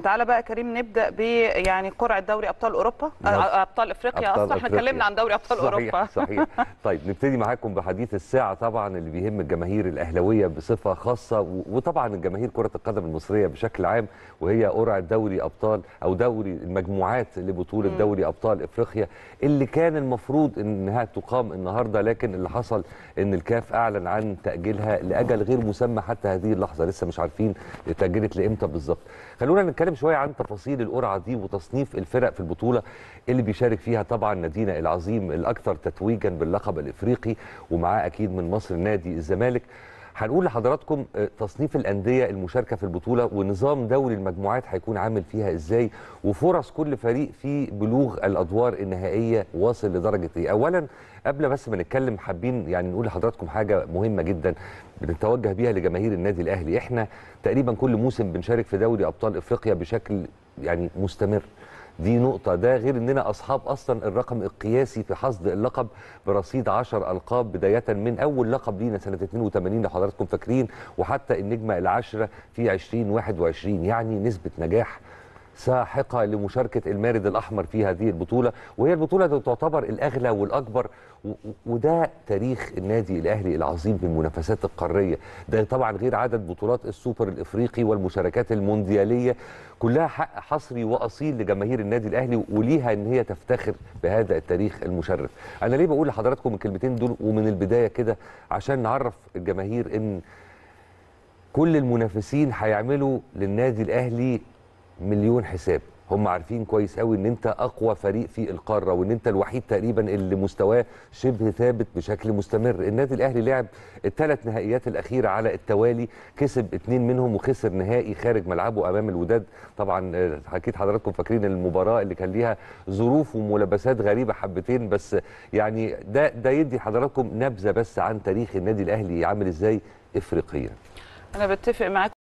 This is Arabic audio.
تعالى بقى كريم نبدا ب يعني قرعه دوري ابطال اوروبا آه، نعم. آه، ابطال افريقيا اصلا احنا اتكلمنا عن دوري ابطال صحيح اوروبا صحيح طيب نبتدي معاكم بحديث الساعه طبعا اللي بيهم الجماهير الاهلاويه بصفه خاصه وطبعا الجماهير كره القدم المصريه بشكل عام وهي قرعه دوري ابطال او دوري المجموعات لبطوله دوري ابطال افريقيا اللي كان المفروض انها تقام النهارده لكن اللي حصل ان الكاف اعلن عن تاجيلها لاجل غير مسمى حتى هذه اللحظه لسه مش عارفين تاجلت لامتى بالظبط خلونا نتكلم نتكلم شويه عن تفاصيل القرعه دي وتصنيف الفرق في البطوله اللي بيشارك فيها طبعا نادينا العظيم الاكثر تتويجا باللقب الافريقي ومعاه اكيد من مصر نادي الزمالك هنقول لحضراتكم آه، تصنيف الانديه المشاركه في البطوله ونظام دوري المجموعات هيكون عامل فيها ازاي وفرص كل فريق في بلوغ الادوار النهائيه واصل لدرجه ايه اولا قبل بس ما نتكلم حابين يعني نقول لحضراتكم حاجه مهمه جدا بنتوجه بيها لجماهير النادي الاهلي احنا تقريبا كل موسم بنشارك في دوري ابطال افريقيا بشكل يعني مستمر دي نقطة ده غير أننا أصحاب أصلا الرقم القياسي في حصد اللقب برصيد 10 ألقاب بداية من أول لقب لينا سنة 82 لحضراتكم فاكرين وحتى النجمة العاشرة في 2021 يعني نسبة نجاح ساحقة لمشاركة المارد الأحمر في هذه البطولة وهي البطولة دي تعتبر الأغلى والأكبر وده تاريخ النادي الأهلي العظيم في المنافسات القارية ده طبعا غير عدد بطولات السوبر الإفريقي والمشاركات المونديالية كلها حق حصري وأصيل لجماهير النادي الأهلي وليها إن هي تفتخر بهذا التاريخ المشرف أنا ليه بقول لحضراتكم الكلمتين دول ومن البداية كده عشان نعرف الجماهير إن كل المنافسين هيعملوا للنادي الأهلي مليون حساب هم عارفين كويس قوي ان انت اقوى فريق في القاره وان انت الوحيد تقريبا اللي مستواه شبه ثابت بشكل مستمر النادي الاهلي لعب الثلاث نهائيات الاخيره على التوالي كسب اثنين منهم وخسر نهائي خارج ملعبه امام الوداد طبعا آه، اكيد حضراتكم فاكرين المباراه اللي كان ليها ظروف وملابسات غريبه حبتين بس يعني ده ده يدي حضراتكم نبذه بس عن تاريخ النادي الاهلي عامل ازاي افريقيا انا بتفق معاك